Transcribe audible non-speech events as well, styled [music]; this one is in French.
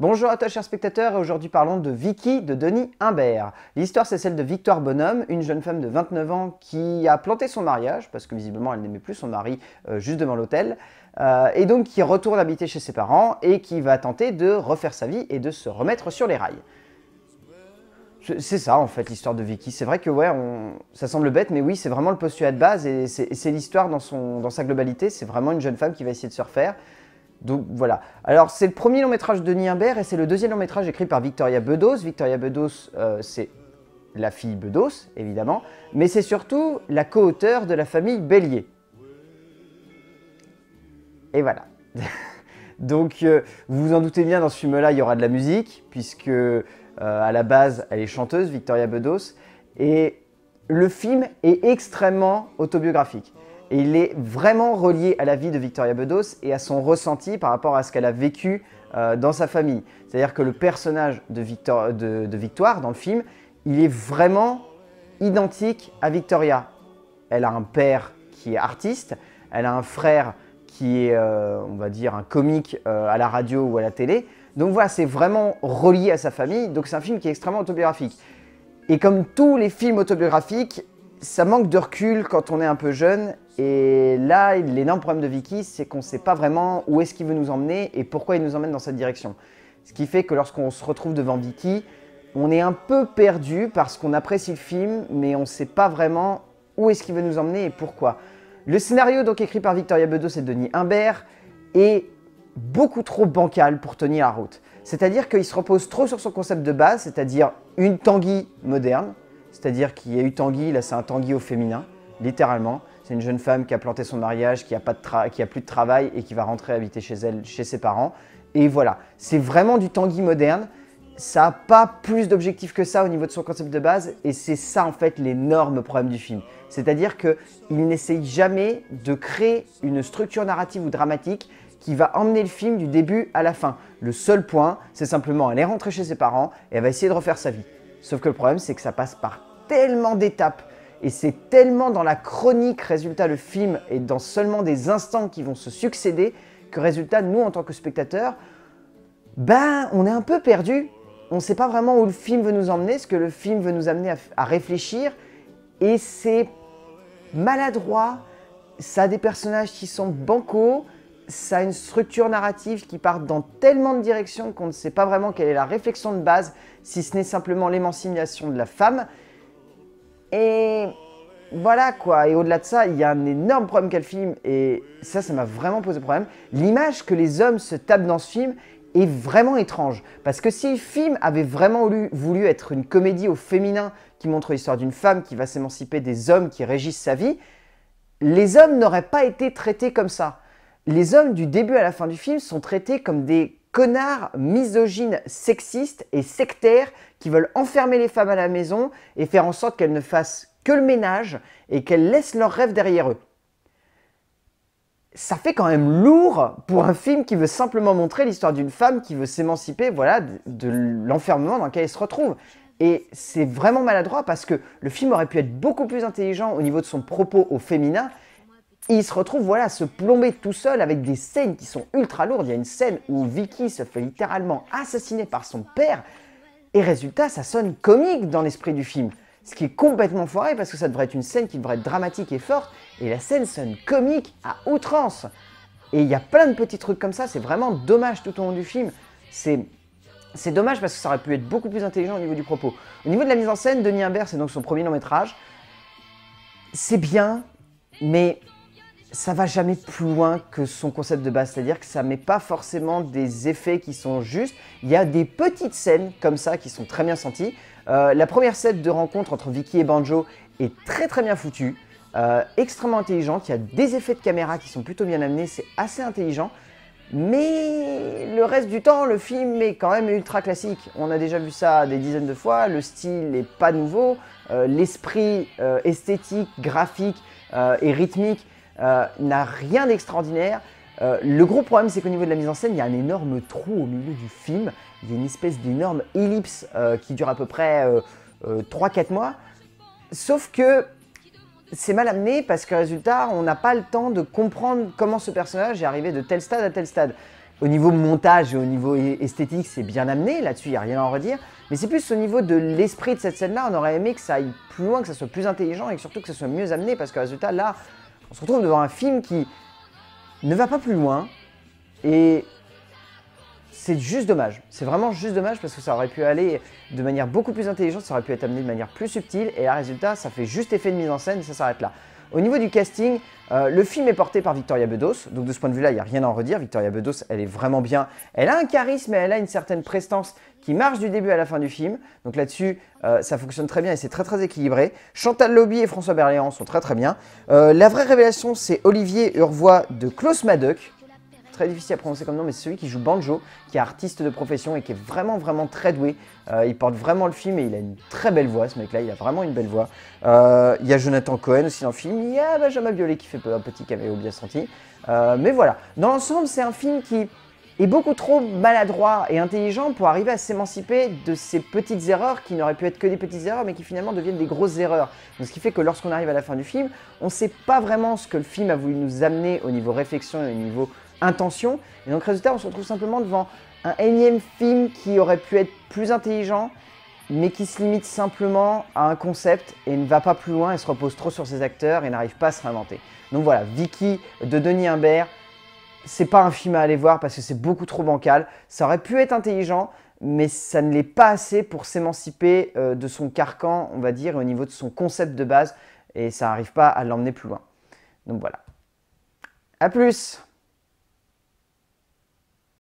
Bonjour à toi chers spectateurs, et aujourd'hui parlons de Vicky de Denis Imbert. L'histoire c'est celle de Victoire Bonhomme, une jeune femme de 29 ans qui a planté son mariage, parce que visiblement elle n'aimait plus son mari euh, juste devant l'hôtel, euh, et donc qui retourne habiter chez ses parents et qui va tenter de refaire sa vie et de se remettre sur les rails. C'est ça en fait l'histoire de Vicky. C'est vrai que ouais, ça semble bête, mais oui, c'est vraiment le postulat de base et c'est l'histoire dans sa globalité. C'est vraiment une jeune femme qui va essayer de se refaire. Donc voilà. Alors c'est le premier long métrage de Nienberg et c'est le deuxième long métrage écrit par Victoria Bedos. Victoria Bedos, euh, c'est la fille Bedos, évidemment, mais c'est surtout la co-auteure de la famille Bélier. Et voilà. [laughs] Donc euh, vous vous en doutez bien, dans ce film-là, il y aura de la musique, puisque euh, à la base, elle est chanteuse, Victoria Bedos, et le film est extrêmement autobiographique. Et il est vraiment relié à la vie de Victoria Bedos et à son ressenti par rapport à ce qu'elle a vécu euh, dans sa famille. C'est-à-dire que le personnage de, de, Victoire dans le film, il est vraiment identique à Victoria. Elle a un père qui est artiste, elle a un frère qui est, euh, on va dire, un comique euh, à la radio ou à la télé. Donc voilà, c'est vraiment relié à sa famille, donc c'est un film qui est extrêmement autobiographique. Et comme tous les films autobiographiques, ça manque de recul quand on est un peu jeune et là, l'énorme problème de Vicky, c'est qu'on ne sait pas vraiment où est-ce qu'il veut nous emmener et pourquoi il nous emmène dans cette direction. Ce qui fait que lorsqu'on se retrouve devant Vicky, on est un peu perdu parce qu'on apprécie le film, mais on ne sait pas vraiment où est-ce qu'il veut nous emmener et pourquoi. Le scénario, donc écrit par Victoria Bedos et Denis Imbert, est beaucoup trop bancal pour tenir la route. C'est-à-dire qu'il se repose trop sur son concept de base, c'est-à-dire une Tanguy moderne, c'est-à-dire qu'il y a eu Tanguy, là c'est un Tanguy au féminin, littéralement. C'est une jeune femme qui a planté son mariage, qui a, pas de qui a plus de travail et qui va rentrer habiter chez elle, chez ses parents. Et voilà, c'est vraiment du Tanguy moderne. Ça n'a pas plus d'objectifs que ça au niveau de son concept de base et c'est ça en fait l'énorme problème du film. C'est-à-dire qu'il n'essaye jamais de créer une structure narrative ou dramatique qui va emmener le film du début à la fin. Le seul point, c'est simplement elle est rentrée chez ses parents et elle va essayer de refaire sa vie. Sauf que le problème, c'est que ça passe par tellement d'étapes et c'est tellement dans la chronique, résultat, le film et dans seulement des instants qui vont se succéder, que résultat, nous, en tant que spectateurs, ben, on est un peu perdu. On ne sait pas vraiment où le film veut nous emmener, ce que le film veut nous amener à, réfléchir, et c'est maladroit, ça a des personnages qui sont bancaux, ça a une structure narrative qui part dans tellement de directions qu'on ne sait pas vraiment quelle est la réflexion de base, si ce n'est simplement l'émancipation de la femme, et voilà quoi, et au-delà de ça, il y a un énorme problème qu'a le film, et ça, ça m'a vraiment posé problème. L'image que les hommes se tapent dans ce film est vraiment étrange, parce que si le film avait vraiment voulu, voulu être une comédie au féminin qui montre l'histoire d'une femme qui va s'émanciper des hommes qui régissent sa vie, les hommes n'auraient pas été traités comme ça. Les hommes du début à la fin du film sont traités comme des connards, misogynes, sexistes et sectaires qui veulent enfermer les femmes à la maison et faire en sorte qu'elles ne fassent que le ménage et qu'elles laissent leurs rêves derrière eux. Ça fait quand même lourd pour un film qui veut simplement montrer l'histoire d'une femme qui veut s'émanciper voilà, de l'enfermement dans lequel elle se retrouve. Et c'est vraiment maladroit parce que le film aurait pu être beaucoup plus intelligent au niveau de son propos au féminin il se retrouve voilà à se plomber tout seul avec des scènes qui sont ultra lourdes. Il y a une scène où Vicky se fait littéralement assassiner par son père et résultat ça sonne comique dans l'esprit du film. Ce qui est complètement foiré parce que ça devrait être une scène qui devrait être dramatique et forte et la scène sonne comique à outrance. Et il y a plein de petits trucs comme ça, c'est vraiment dommage tout au long du film. C'est c'est dommage parce que ça aurait pu être beaucoup plus intelligent au niveau du propos. Au niveau de la mise en scène, Denis Imbert, c'est donc son premier long métrage. C'est bien, mais ça va jamais plus loin que son concept de base, c'est-à-dire que ça met pas forcément des effets qui sont justes. Il y a des petites scènes comme ça qui sont très bien senties. Euh, la première scène de rencontre entre Vicky et Banjo est très très bien foutue, euh, extrêmement intelligente. Il y a des effets de caméra qui sont plutôt bien amenés, c'est assez intelligent. Mais le reste du temps, le film est quand même ultra classique. On a déjà vu ça des dizaines de fois, le style n'est pas nouveau, euh, l'esprit esthétique, graphique et rythmique euh, n'a rien d'extraordinaire. Euh, le gros problème, c'est qu'au niveau de la mise en scène, il y a un énorme trou au milieu du film. Il y a une espèce d'énorme ellipse euh, qui dure à peu près 3-4 mois. Sauf que c'est mal amené parce que résultat, on n'a pas le temps de comprendre comment ce personnage est arrivé de tel stade à tel stade. Au niveau montage et au niveau esthétique, c'est bien amené, là-dessus, il n'y a rien à en redire. Mais c'est plus au niveau de l'esprit de cette scène-là, on aurait aimé que ça aille plus loin, que ça soit plus intelligent et surtout que ça soit mieux amené parce que résultat, là, on se retrouve devant un film qui ne va pas plus loin et c'est juste dommage. C'est vraiment juste dommage parce que ça aurait pu aller de manière beaucoup plus intelligente, ça aurait pu être amené de manière plus subtile et à résultat, ça fait juste effet de mise en scène et ça s'arrête là. Au niveau du casting, euh, le film est porté par Victoria Bedos, donc de ce point de vue-là, il n'y a rien à en redire. Victoria Bedos, elle est vraiment bien. Elle a un charisme et elle a une certaine prestance qui marche du début à la fin du film. Donc là-dessus, euh, ça fonctionne très bien et c'est très très équilibré. Chantal Lobby et François Berléand sont très très bien. Euh, la vraie révélation, c'est Olivier Urvois de Klaus Madoc difficile à prononcer comme nom, mais c'est celui qui joue Banjo, qui est artiste de profession et qui est vraiment, vraiment très doué. Euh, il porte vraiment le film et il a une très belle voix, ce mec-là, il a vraiment une belle voix. Euh, il y a Jonathan Cohen aussi dans le film, il y a Benjamin Biolay qui fait un petit caméo bien senti. Euh, mais voilà, dans l'ensemble, c'est un film qui est beaucoup trop maladroit et intelligent pour arriver à s'émanciper de ces petites erreurs qui n'auraient pu être que des petites erreurs mais qui finalement deviennent des grosses erreurs. ce qui fait que lorsqu'on arrive à la fin du film, on ne sait pas vraiment ce que le film a voulu nous amener au niveau réflexion et au niveau intention. Et donc, résultat, on se retrouve simplement devant un énième film qui aurait pu être plus intelligent, mais qui se limite simplement à un concept et ne va pas plus loin et se repose trop sur ses acteurs et n'arrive pas à se réinventer. Donc voilà, Vicky de Denis Humbert c'est pas un film à aller voir parce que c'est beaucoup trop bancal. Ça aurait pu être intelligent, mais ça ne l'est pas assez pour s'émanciper euh, de son carcan, on va dire, au niveau de son concept de base, et ça n'arrive pas à l'emmener plus loin. Donc voilà. à plus